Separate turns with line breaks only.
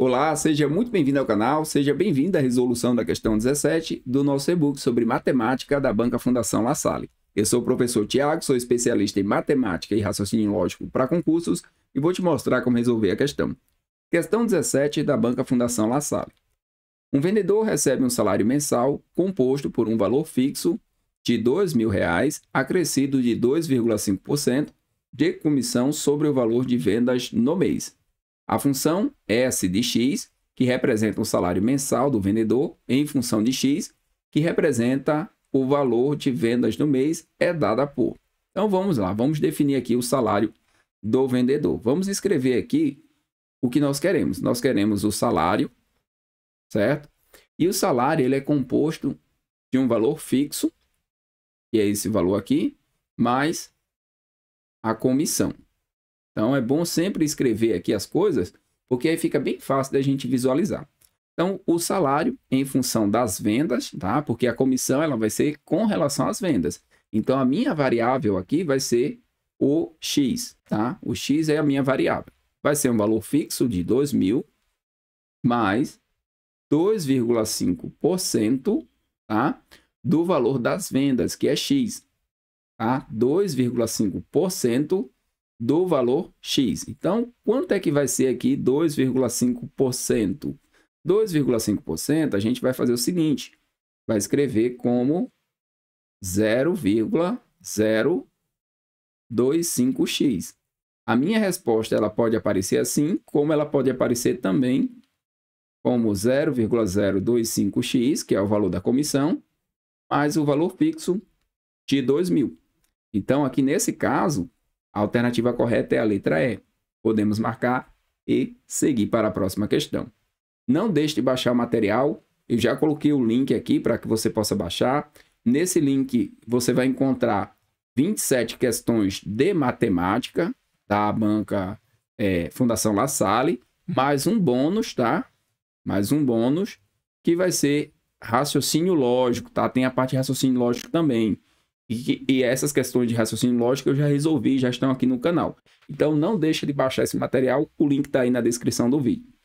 Olá, seja muito bem-vindo ao canal, seja bem-vindo à resolução da questão 17 do nosso e-book sobre matemática da Banca Fundação La Salle. Eu sou o professor Tiago, sou especialista em matemática e raciocínio lógico para concursos e vou te mostrar como resolver a questão. Questão 17 da Banca Fundação La Salle. Um vendedor recebe um salário mensal composto por um valor fixo de R$ 2.000 acrescido de 2,5% de comissão sobre o valor de vendas no mês. A função S de X, que representa o salário mensal do vendedor, em função de X, que representa o valor de vendas do mês, é dada por. Então vamos lá, vamos definir aqui o salário do vendedor. Vamos escrever aqui o que nós queremos. Nós queremos o salário, certo? E o salário ele é composto de um valor fixo, que é esse valor aqui, mais a comissão. Então é bom sempre escrever aqui as coisas, porque aí fica bem fácil da gente visualizar. Então, o salário em função das vendas, tá? Porque a comissão ela vai ser com relação às vendas. Então, a minha variável aqui vai ser o X, tá? O X é a minha variável. Vai ser um valor fixo de 2.000 mais 2,5%, tá? Do valor das vendas, que é X, tá? 2,5% do valor x. Então, quanto é que vai ser aqui 2,5%? 2,5% a gente vai fazer o seguinte, vai escrever como 0,025x. A minha resposta ela pode aparecer assim, como ela pode aparecer também como 0,025x, que é o valor da comissão, mais o valor fixo de 2.000. Então, aqui nesse caso, a alternativa correta é a letra E. Podemos marcar e seguir para a próxima questão. Não deixe de baixar o material. Eu já coloquei o link aqui para que você possa baixar. Nesse link você vai encontrar 27 questões de matemática da banca é, Fundação La Salle, mais um bônus, tá? Mais um bônus que vai ser raciocínio lógico, tá? Tem a parte de raciocínio lógico também. E, e, essas questões de raciocínio lógico eu já resolvi, já estão aqui no canal. Então não deixa de baixar esse material, o link está aí na descrição do vídeo.